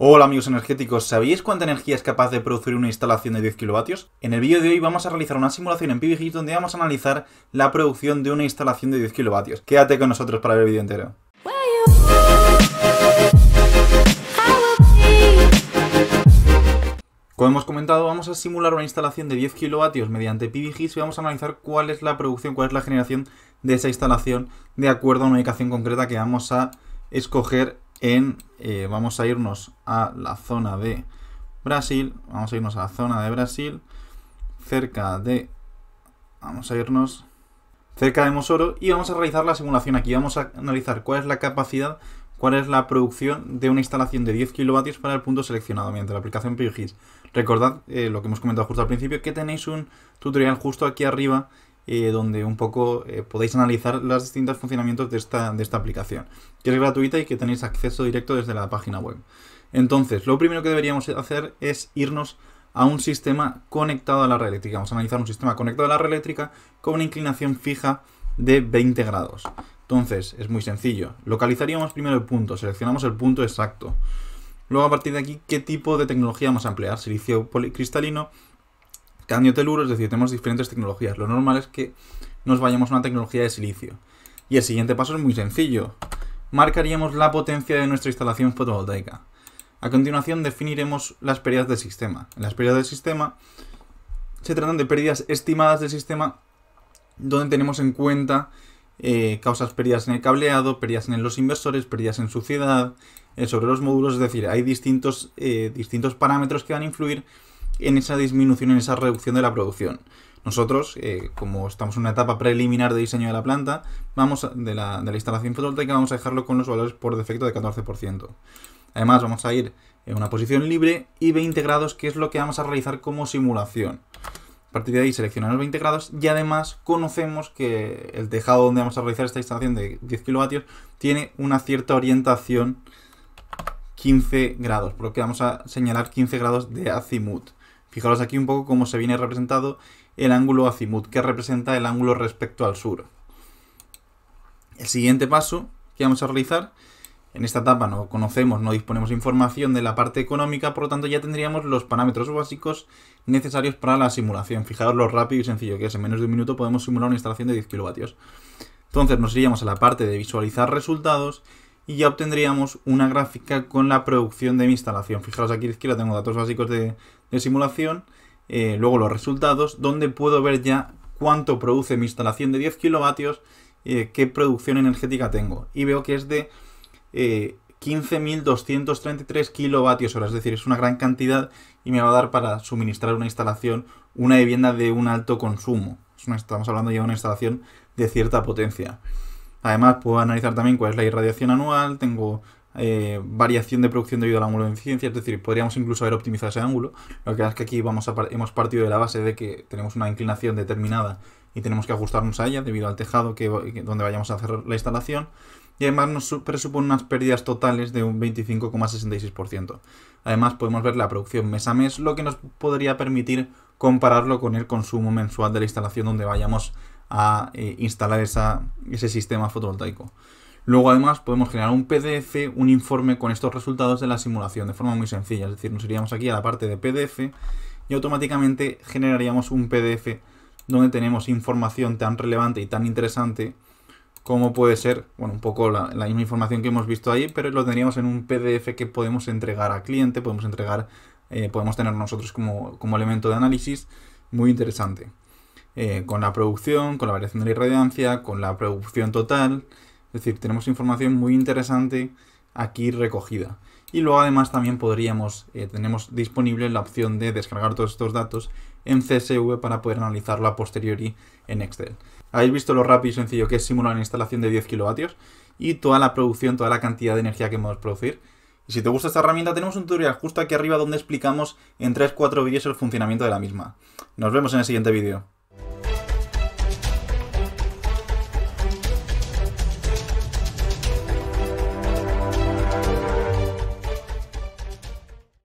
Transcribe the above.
Hola amigos energéticos, ¿sabéis cuánta energía es capaz de producir una instalación de 10 kilovatios? En el vídeo de hoy vamos a realizar una simulación en PVGIS donde vamos a analizar la producción de una instalación de 10 kilovatios. Quédate con nosotros para ver el vídeo entero. Como hemos comentado, vamos a simular una instalación de 10 kilovatios mediante PVGIS y vamos a analizar cuál es la producción, cuál es la generación de esa instalación de acuerdo a una ubicación concreta que vamos a escoger en, eh, vamos a irnos a la zona de Brasil, vamos a irnos a la zona de Brasil, cerca de, vamos a irnos cerca de Mosoro y vamos a realizar la simulación aquí, vamos a analizar cuál es la capacidad, cuál es la producción de una instalación de 10 kilovatios para el punto seleccionado mediante la aplicación PyGIS. Recordad eh, lo que hemos comentado justo al principio, que tenéis un tutorial justo aquí arriba eh, donde un poco eh, podéis analizar los distintos funcionamientos de esta, de esta aplicación, que es gratuita y que tenéis acceso directo desde la página web. Entonces, lo primero que deberíamos hacer es irnos a un sistema conectado a la red eléctrica. Vamos a analizar un sistema conectado a la red eléctrica con una inclinación fija de 20 grados. Entonces, es muy sencillo. Localizaríamos primero el punto, seleccionamos el punto exacto. Luego, a partir de aquí, qué tipo de tecnología vamos a emplear, silicio policristalino, Cambio teluro, es decir, tenemos diferentes tecnologías. Lo normal es que nos vayamos a una tecnología de silicio. Y el siguiente paso es muy sencillo. Marcaríamos la potencia de nuestra instalación fotovoltaica. A continuación definiremos las pérdidas del sistema. las pérdidas del sistema se tratan de pérdidas estimadas del sistema donde tenemos en cuenta eh, causas pérdidas en el cableado, pérdidas en los inversores, pérdidas en suciedad, eh, sobre los módulos, es decir, hay distintos, eh, distintos parámetros que van a influir en esa disminución, en esa reducción de la producción. Nosotros, eh, como estamos en una etapa preliminar de diseño de la planta, vamos de, la, instalación fotovoltaica, vamos a dejarlo con los valores por defecto de 14%. Además, vamos a ir en una posición libre y 20 grados, que es lo que vamos a realizar como simulación. A partir de ahí seleccionamos 20 grados y además conocemos que el tejado donde vamos a realizar esta instalación de 10 kilovatios tiene una cierta orientación 15 grados, por lo que vamos a señalar 15 grados de azimut. Fijaros aquí un poco cómo se viene representado el ángulo azimut, que representa el ángulo respecto al sur. El siguiente paso que vamos a realizar, en esta etapa no conocemos, no disponemos de información de la parte económica, por lo tanto ya tendríamos los parámetros básicos necesarios para la simulación. Fijaros lo rápido y sencillo que es, en menos de un minuto podemos simular una instalación de 10 kilovatios. Entonces nos iríamos a la parte de visualizar resultados y ya obtendríamos una gráfica con la producción de mi instalación. Fijaros aquí a la izquierda tengo datos básicos de, de simulación, eh, luego los resultados, donde puedo ver ya cuánto produce mi instalación de 10 kilovatios, eh, qué producción energética tengo. Y veo que es de 15.233 eh, kilovatios es decir, es una gran cantidad y me va a dar para suministrar una instalación, una vivienda de un alto consumo. Estamos hablando ya de una instalación de cierta potencia. Además, puedo analizar también cuál es la irradiación anual, tengo eh, variación de producción debido al ángulo de eficiencia, es decir, podríamos incluso haber optimizado ese ángulo. Lo que es que aquí vamos hemos partido de la base de que tenemos una inclinación determinada y tenemos que ajustarnos a ella debido al tejado que, donde vayamos a hacer la instalación. Y además nos presupone unas pérdidas totales de un 25,66%. Además podemos ver la producción mes a mes, lo que nos podría permitir compararlo con el consumo mensual de la instalación donde vayamos a eh, instalar ese sistema fotovoltaico. Luego además podemos generar un PDF, un informe con estos resultados de la simulación de forma muy sencilla. Es decir, nos iríamos aquí a la parte de PDF y automáticamente generaríamos un PDF donde tenemos información tan relevante y tan interesante como puede ser, bueno, un poco la, misma información que hemos visto ahí, pero lo tendríamos en un PDF que podemos entregar al cliente, podemos entregar, eh, podemos tener nosotros como, elemento de análisis, muy interesante. Eh, con la producción, con la variación de la irradiancia, con la producción total, es decir, tenemos información muy interesante aquí recogida. Y luego además también podríamos, eh, tenemos disponible la opción de descargar todos estos datos en CSV para poder analizarlo a posteriori en Excel. Habéis visto lo rápido y sencillo que es simular una instalación de 10 kilovatios y toda la producción, toda la cantidad de energía que podemos producir. Y si te gusta esta herramienta, tenemos un tutorial justo aquí arriba donde explicamos en 3-4 vídeos el funcionamiento de la misma. Nos vemos en el siguiente vídeo.